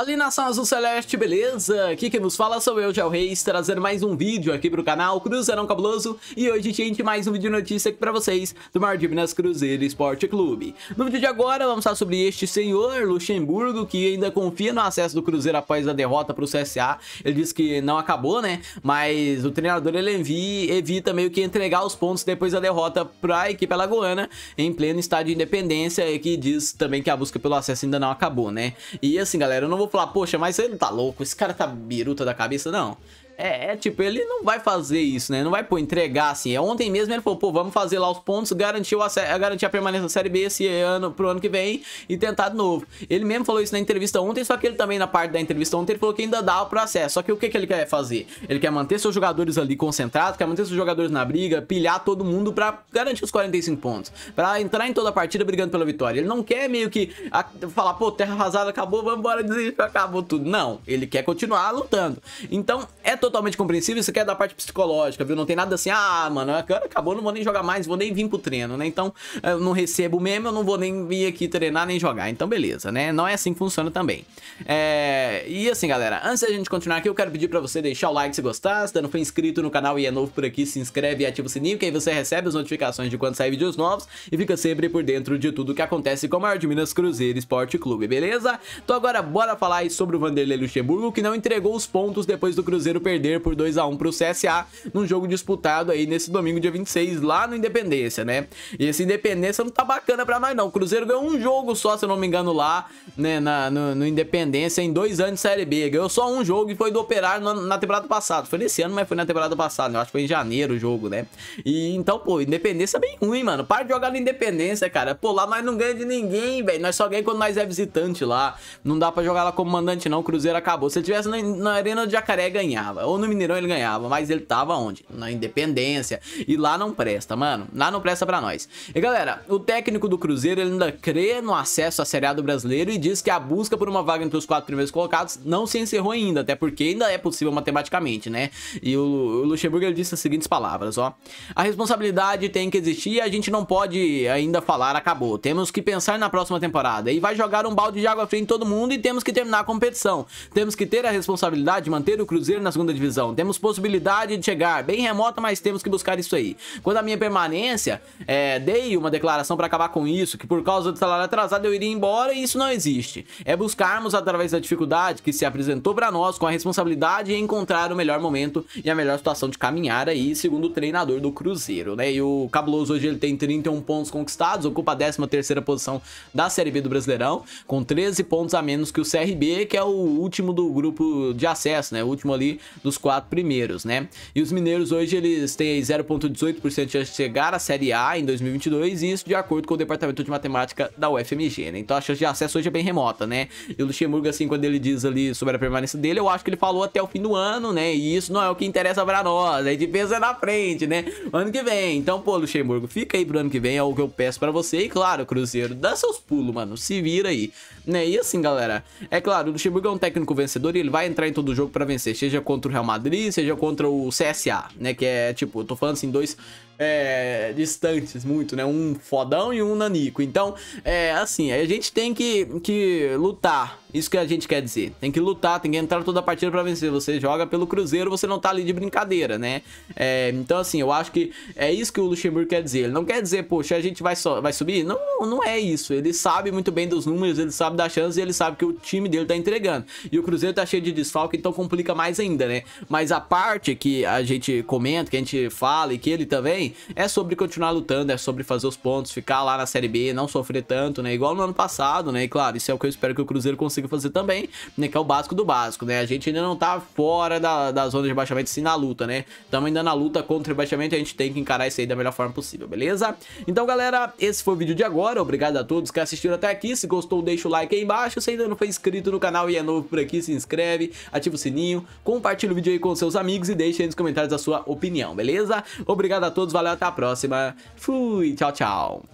Alinação Azul Celeste, beleza? Aqui quem nos fala sou eu, Gel Reis, trazendo mais um vídeo aqui pro canal Cruzeirão Cabuloso E hoje, gente, mais um vídeo de notícia aqui pra vocês do Mar de Minas Cruzeiro Esporte Clube No vídeo de agora, vamos falar sobre este senhor, Luxemburgo, que ainda confia no acesso do Cruzeiro após a derrota pro CSA Ele disse que não acabou, né? Mas o treinador, ele envia, evita meio que entregar os pontos depois da derrota pra equipe alagoana Em pleno estádio de independência e que diz também que a busca pelo acesso ainda não acabou, né? E assim, galera, eu não vou vou falar, poxa, mas ele tá louco, esse cara tá biruta da cabeça, não. É, é, tipo, ele não vai fazer isso, né? Não vai pô, entregar assim. É, ontem mesmo ele falou, pô, vamos fazer lá os pontos, garantiu a, garantir a permanência da Série B esse ano, pro ano que vem e tentar de novo. Ele mesmo falou isso na entrevista ontem, só que ele também na parte da entrevista ontem ele falou que ainda dá o processo. Só que o que, que ele quer fazer? Ele quer manter seus jogadores ali concentrados, quer manter seus jogadores na briga, pilhar todo mundo pra garantir os 45 pontos, pra entrar em toda a partida brigando pela vitória. Ele não quer meio que a, falar, pô, terra arrasada acabou, vamos embora, desistir, acabou tudo. Não, ele quer continuar lutando. Então, é todo totalmente compreensível, isso aqui é da parte psicológica, viu? Não tem nada assim, ah, mano, a é cara acabou, não vou nem jogar mais, vou nem vir pro treino, né? Então, eu não recebo mesmo, eu não vou nem vir aqui treinar nem jogar. Então, beleza, né? Não é assim que funciona também. É... E assim, galera, antes da gente continuar aqui, eu quero pedir pra você deixar o like se gostar, se não for inscrito no canal e é novo por aqui, se inscreve e ativa o sininho, que aí você recebe as notificações de quando sair vídeos novos e fica sempre por dentro de tudo que acontece com o maior de Minas Cruzeiro Esporte Clube, beleza? Então agora bora falar aí sobre o Vanderlei Luxemburgo, que não entregou os pontos depois do Cruzeiro perder perder por 2x1 pro CSA num jogo disputado aí nesse domingo dia 26 lá no Independência, né? E esse Independência não tá bacana pra nós não. O Cruzeiro ganhou um jogo só, se eu não me engano, lá né, na, no, no Independência em dois anos de Série B. Ganhou só um jogo e foi do Operário na, na temporada passada. Foi nesse ano, mas foi na temporada passada. Né? Eu acho que foi em janeiro o jogo, né? E então, pô, Independência é bem ruim, mano. Para de jogar na Independência, cara. Pô, lá nós não ganhamos de ninguém, velho. Nós só ganhamos quando nós é visitante lá. Não dá pra jogar lá como mandante, não. O Cruzeiro acabou. Se ele tivesse na, na Arena do Jacaré, ganhava. Ou no Mineirão ele ganhava, mas ele tava onde? Na Independência. E lá não presta, mano. Lá não presta pra nós. E galera, o técnico do Cruzeiro ele ainda crê no acesso à Série A do Brasileiro e diz que a busca por uma vaga entre os quatro primeiros colocados não se encerrou ainda, até porque ainda é possível matematicamente, né? E o, Luxemburgo ele disse as seguintes palavras, ó. A responsabilidade tem que existir e a gente não pode ainda falar acabou. Temos que pensar na próxima temporada e vai jogar um balde de água fria em todo mundo e temos que terminar a competição. Temos que ter a responsabilidade de manter o Cruzeiro na segunda divisão. Temos possibilidade de chegar, bem remota, mas temos que buscar isso aí. Quando a minha permanência, é, dei uma declaração para acabar com isso, que por causa do salário atrasado eu iria embora e isso não existe. É buscarmos, através da dificuldade que se apresentou para nós, com a responsabilidade em encontrar o melhor momento e a melhor situação de caminhar aí, segundo o treinador do Cruzeiro, né? E o Cabuloso hoje ele tem 31 pontos conquistados, ocupa a 13ª posição da Série B do Brasileirão, com 13 pontos a menos que o CRB, que é o último do grupo de acesso, né? O último ali dos quatro primeiros, né? E os mineiros hoje eles têm 0,18% de chegar à Série A em 2022, e isso de acordo com o Departamento de Matemática da UFMG, né? Então a chance de acesso hoje é bem remota, né? E o Luxemburgo, assim, quando ele diz ali sobre a permanência dele, eu acho que ele falou até o fim do ano, né? E isso não é o que interessa pra nós, a gente pensa na frente, né? Ano que vem. Então, pô, Luxemburgo, fica aí pro ano que vem, é o que eu peço pra você. E claro, Cruzeiro, dá seus pulos, mano, se vira aí, né? E assim, galera, é claro, o Luxemburgo é um técnico vencedor e ele vai entrar em todo jogo pra vencer, seja contra o Real Madrid, seja contra o CSA, né? Que é, tipo, eu tô falando assim, dois é, distantes muito, né? Um fodão e um nanico. Então, é assim, a gente tem que, que lutar. Isso que a gente quer dizer. Tem que lutar, tem que entrar toda a partida para vencer. Você joga pelo Cruzeiro, você não tá ali de brincadeira, né? É, então, assim, eu acho que é isso que o Luxemburgo quer dizer. Ele não quer dizer, poxa, a gente vai, so vai subir. Não, não é isso. Ele sabe muito bem dos números, ele sabe da chance e ele sabe que o time dele tá entregando. E o Cruzeiro tá cheio de desfalque, então complica mais ainda, né? Mas a parte que a gente comenta, que a gente fala e que ele também também, é sobre continuar lutando, é sobre fazer os pontos, ficar lá na Série B, não sofrer tanto, né? Igual no ano passado, né? E claro, isso é o que eu espero que o Cruzeiro consiga fazer também, né? Que é o básico do básico, né? A gente ainda não tá fora da, da zona de rebaixamento, sim, na luta, né? Estamos ainda na luta contra o rebaixamento e a gente tem que encarar isso aí da melhor forma possível, beleza? Então, galera, esse foi o vídeo de agora. Obrigado a todos que assistiram até aqui. Se gostou, deixa o like aí embaixo. Se ainda não foi inscrito no canal e é novo por aqui, se inscreve, ativa o sininho, compartilha o vídeo aí com seus amigos e deixa aí nos comentários a sua opinião, beleza? Obrigado a todos, valeu, até a próxima. Fui, tchau, tchau.